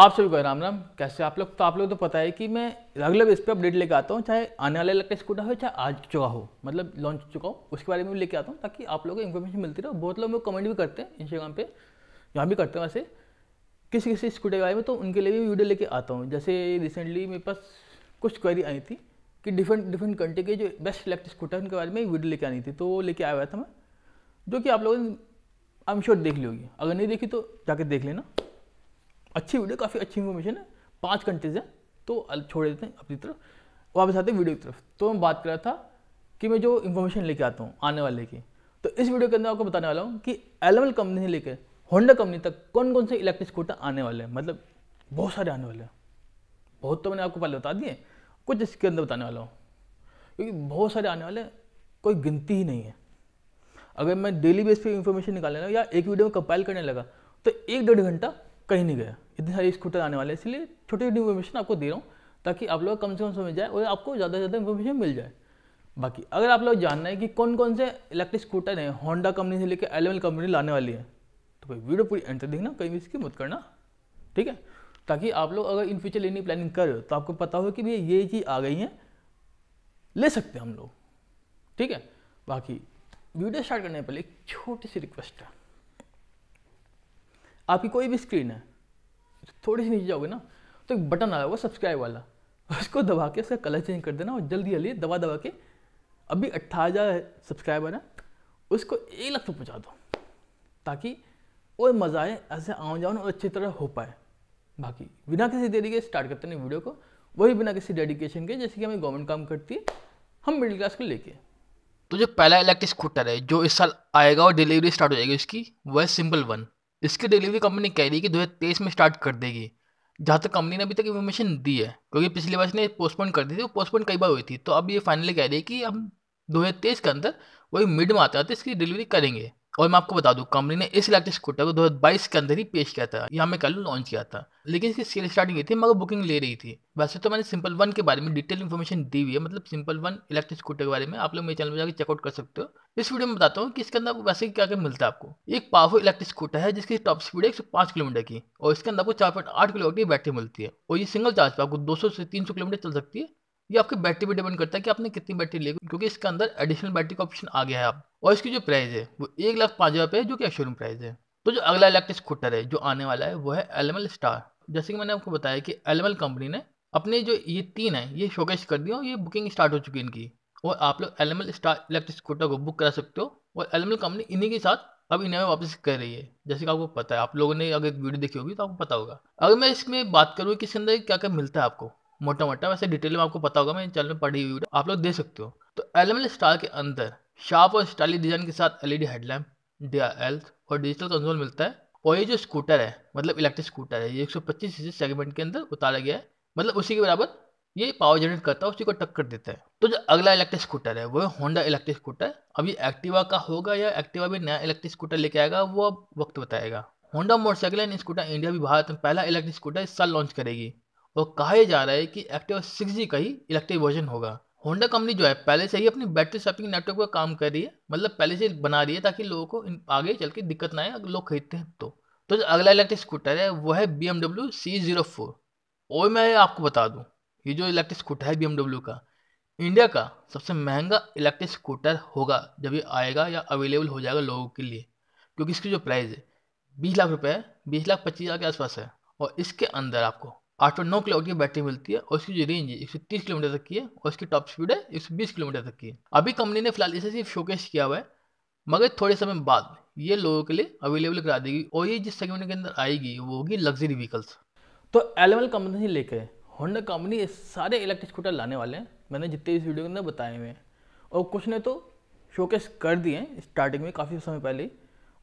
आप सभी को राम राम कैसे आप लोग तो आप लोग तो पता है कि मैं रेगुलर इस पर अपडेट लेकर आता हूँ चाहे आने वाले लगता स्कूटर हो चाहे आज चुका हो मतलब लॉन्च चुका हो उसके बारे में भी लेके आता हूँ ताकि आप लोगों को इन्फॉर्मेशन मिलती रहे बहुत लोग मेरे कमेंट भी करते हैं इंस्टाग्राम पे यहाँ भी करते हैं वैसे किसी किसी स्कूटर के बारे में तो उनके लिए भी वीडियो लेके आता हूँ जैसे रिसेंटली मेरे पास कुछ क्वेरी आई थी कि डिफरेंट डिफरेंट कंट्री के जो बेस्ट इलेक्ट्रिक स्कूटर उनके बारे में वीडियो लेके आनी थी तो वो लेके आया हुआ था मैं जो कि आप लोगों ने आई एम श्योर देख ली होगी अगर नहीं देखी तो जाके देख लेना अच्छी वीडियो काफ़ी अच्छी इन्फॉर्मेशन है पाँच कंट्रीज हैं तो छोड़ देते हैं अपनी तरफ वापस आते हैं वीडियो की तरफ तो मैं बात कर रहा था कि मैं जो इन्फॉर्मेशन लेके आता हूँ आने वाले की तो इस वीडियो के अंदर आपको बताने वाला हूँ कि एलेवल कंपनी से लेकर होंडा कंपनी तक कौन कौन से इलेक्ट्रिक स्कूटर आने वाले हैं मतलब बहुत सारे आने वाले हैं बहुत तो मैंने आपको पहले बता दिए कुछ इसके अंदर बताने वाला हूँ क्योंकि बहुत सारे आने वाले कोई गिनती ही नहीं है अगर मैं डेली बेस पे इन्फॉर्मेशन निकालने लगा या एक वीडियो में कंपाइल करने लगा तो एक डेढ़ घंटा कहीं नहीं गया इतने सारे स्कूटर आने वाले हैं इसलिए छोटी छोटी इन्फॉर्मेशन आपको दे रहा हूँ ताकि आप लोग कम से कम समझ जाए और आपको ज़्यादा से ज़्यादा इन्फॉर्मेशन मिल जाए बाकी अगर आप लोग जानना है कि कौन कौन से इलेक्ट्रिक स्कूटर हैं होंडा कंपनी से लेकर एलेवन कंपनी लाने वाली है तो भाई वीडियो पूरी एंटर देखना कहीं भी इसकी मत करना ठीक है ताकि आप लोग अगर इन फ्यूचर लेने की प्लानिंग कर रहे हो तो आपको पता हो कि भैया ये चीज़ आ गई है ले सकते हैं हम लोग ठीक है बाकी वीडियो स्टार्ट करने पहले एक छोटी सी रिक्वेस्ट है आपकी कोई भी स्क्रीन है थोड़ी सी नीचे जाओगे ना तो एक बटन आया हुआ सब्सक्राइब वाला उसको दबा के उसका कलर चेंज कर देना और जल्दी जल्दी दबा दबा के अभी अट्ठारह हज़ार सब्सक्राइबर हैं उसको एक लाख तक पहुँचा दो ताकि और मज़ा आए ऐसे आओ जाओ और अच्छी तरह हो पाए बाकी बिना किसी देरी के स्टार्ट करते हैं वीडियो को वही बिना किसी डेडिकेशन के जैसे कि हमें गवर्नमेंट काम करती है हम मिडिल क्लास को लेके तो जो पहला इलेक्ट्रिक स्कूटर है जो इस साल आएगा और डिलीवरी स्टार्ट हो जाएगी उसकी वह सिंपल वन इसकी डिलीवरी कंपनी कह रही है कि तेईस में स्टार्ट कर देगी जहाँ तक कंपनी ने अभी तक इन्फॉर्मेशन दी है क्योंकि पिछली बार इसने पोस्टपोन कर दी थी वो पोस्टपोन कई बार हुई थी तो अब ये फाइनली कह रही है कि हम दो के अंदर वही मिड में आते आते इसकी डिलीवरी करेंगे और मैं आपको बता दूं कंपनी ने इस इलेक्ट्रिक स्कूटर को बाईस के अंदर ही पेश किया था यहाँ मैं कल लॉन्च किया था लेकिन इसकी सेल स्टार्टिंग थी मगर बुकिंग ले रही थी वैसे तो मैंने सिंपल वन के बारे में डिटेल इन्फॉर्मेशन दी हुई है मतलब सिंपल वन इलेक्ट्रिक स्कूटर के बारे में आप लोग मेरे चैनल पर जाकर चेकआउट कर सकते हो इस वीडियो में बताता हूँ कि इसके अंदर आपको वैसे क्या क्या मिलता है आपको एक पावरफुल इलेक्ट्रिक स्कूटर है जिसकी टॉप स्पीड है एक किलोमीटर की और इसके अंदर आपको चार पॉइंट आठ किलोमीटर की बैटरी मिलती है और ये सिंगल चार्ज पर आपको दो से तीन किलोमीटर चल सकती है ये आपकी बैटरी पर डिपेंड करता है कि आपने कितनी बैटरी लेगी क्योंकि इसके अंदर एडिशनल बैटरी का ऑप्शन आ गया है आप और इसकी जो प्राइस है वो एक लाख पाँच हज़ार रुपये है जो कि शोरूम प्राइस है तो जो अगला इलेक्ट्रिक स्कूटर है जो आने वाला है वो है एलमल स्टार जैसे कि मैंने आपको बताया कि एलमल कंपनी ने अपने जो ये तीन है ये शोकेश कर दिया और ये बुकिंग स्टार्ट हो चुकी है इनकी और आप लोग एलमल स्टार इलेक्ट्रिक स्कूटर को बुक करा सकते हो और एलमल कंपनी इन्हीं के साथ अब इन्हें वापस कर रही है जैसे कि आपको पता है आप लोगों ने अगर वीडियो देखी होगी तो आपको पता होगा अगर मैं इसमें बात करूँ कि इसके अंदर क्या क्या मिलता है आपको मोटा मोटा वैसे डिटेल में आपको पता होगा मैं चैनल में पढ़ी हुई आप लोग दे सकते हो तो एलमल स्टार के अंदर शार्प और स्टाइलिश डिजाइन के साथ एलईडी हेडलैम्प एल्थ और डिजिटल कंसोल मिलता है और ये जो स्कूटर है मतलब इलेक्ट्रिक स्कूटर है ये 125 सीसी सेगमेंट के अंदर उतारा गया है मतलब उसी के बराबर ये पावर जनरेट करता है उसी को टक्कर देता है तो जो अगला इलेक्ट्रिक स्कूटर है वो है होंडा इलेक्ट्रिक स्कूटर अब ये एक्टिवा का होगा या एक्टिवा भी नया इलेक्ट्रिक स्कूटर लेके आएगा वो अब वक्त बताएगा Honda motorcycle and scooter India भी भारत में पहला इलेक्ट्रिक स्कूटर इस साल लॉन्च करेगी और कहा जा रहा है कि एक्टिवा सिक्स का ही इलेक्ट्रिक वर्जन होगा होंडा कंपनी जो है पहले से ही अपनी बैटरी शॉपिंग नेटवर्क का काम कर रही है मतलब पहले से बना रही है ताकि लोगों को आगे चल के दिक्कत ना आए अगर लोग खरीदते हैं तो तो जो अगला इलेक्ट्रिक स्कूटर है वो है BMW C zero four और मैं आपको बता दूँ ये जो इलेक्ट्रिक स्कूटर है बी का इंडिया का सबसे महंगा इलेक्ट्रिक स्कूटर होगा जब ये आएगा या अवेलेबल हो जाएगा लोगों के लिए क्योंकि इसकी जो प्राइस है बीस लाख रुपये है बीस लाख पच्चीस हज़ार के आसपास है और इसके अंदर आपको आठ सौ नौ किलोवाट की बैटरी मिलती है और उसकी जो रेंज है एक सौ तीस किलोमीटर तक की है और उसकी टॉप स्पीड है एक सौ बीस किलोमीटर तक की है अभी कंपनी ने फिलहाल इसे सिर्फ शोकेश किया हुआ है मगर थोड़े समय बाद ये लोगों के लिए अवेलेबल करा देगी और ये जिस सेगमेंट के अंदर आएगी वो होगी लग्जरी व्हीकल्स तो एलेवल कंपनी से लेकर होंडा कंपनी सारे इलेक्ट्रिक स्कूटर लाने वाले हैं मैंने जितने इस वीडियो के अंदर बताए हुए हैं और कुछ ने तो शोकेस कर दिए हैं स्टार्टिंग में काफ़ी समय पहले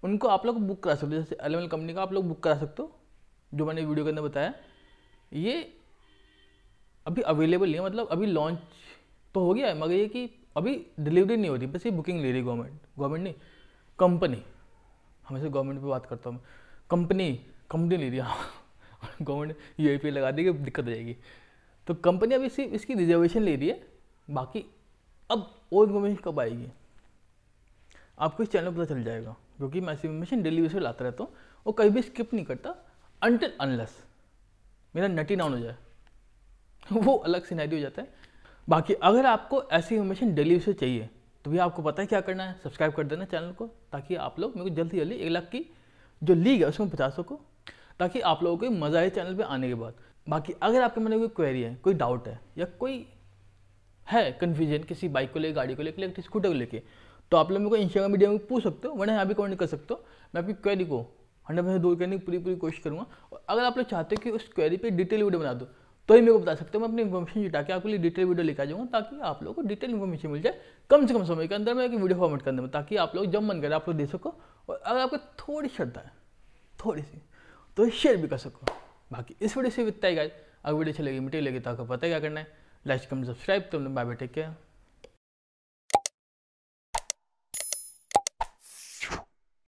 उनको आप लोग बुक करा सकते हो जैसे एल कंपनी का आप लोग बुक करा सकते हो जो मैंने वीडियो के अंदर बताया ये अभी अवेलेबल नहीं है मतलब अभी लॉन्च तो हो गया है मगर ये कि अभी डिलीवरी नहीं हो रही बस ये बुकिंग ले रही गवर्नमेंट गवर्नमेंट नहीं कंपनी हमेशा गवर्नमेंट पे बात करता हूँ कंपनी कंपनी ले रही है गवर्नमेंट यू आई लगा देगी दिक्कत हो जाएगी तो कंपनी अभी सिर्फ इसकी रिजर्वेशन ले रही है बाकी अब और इन्फॉर्मेशन कब आएगी आपको इस चैनल पता चल जाएगा क्योंकि मैं ऐसी इन्फॉर्मेशन डेली बेस पर लाता रहता हूँ और कभी भी स्किप नहीं करता अनटिल अनलेस मेरा नटी डाउन हो जाए वो अलग सिनारी हो जाता है बाकी अगर आपको ऐसी इन्फॉर्मेशन डेली से चाहिए तो भी आपको पता है क्या करना है सब्सक्राइब कर देना चैनल को ताकि आप लोग मेरे को जल्दी जल्दी एक लाख की जो लीग है उसमें पचासों को ताकि आप लोगों को मज़ा आए चैनल पे आने के बाद बाकी अगर आपके मन में कोई क्वेरी है कोई डाउट है या कोई है कन्फ्यूजन किसी बाइक को लेकर गाड़ी को लेकर इलेक्ट्रिक स्कूटर को लेकर तो आप लोग मेरे को इंस्टाग्राम मीडिया में पूछ सकते हो वरना यहाँ भी कमेंट कर सकते हो मैं आपकी क्वेरी को हंड्रेड परसेंट दूर करने की पूरी पूरी कोशिश करूँगा और अगर आप लोग चाहते हो कि उस क्वेरी पर डिटेल वीडियो बना दो तो ही मेरे को बता सकते हो मैं अपनी इन्फॉर्मेशन जुटा के आपके लिए डिटेल वीडियो लिखा जाऊँगा ताकि आप लोग को डिटेल इन्फॉर्मेशन मिल जाए कम से कम समय के अंदर में एक वीडियो फॉर्मेट करने में ताकि आप लोग जब मन करें आप लोग दे सको और अगर आपको थोड़ी श्रद्धा है थोड़ी सी तो शेयर भी कर सको बाकी इस वीडियो से इतना ही गाइज अगर वीडियो अच्छी लगी मिट्टी लगी तो आपको पता है क्या करना है लाइक कम सब्सक्राइब तो बाय बाय टेक केयर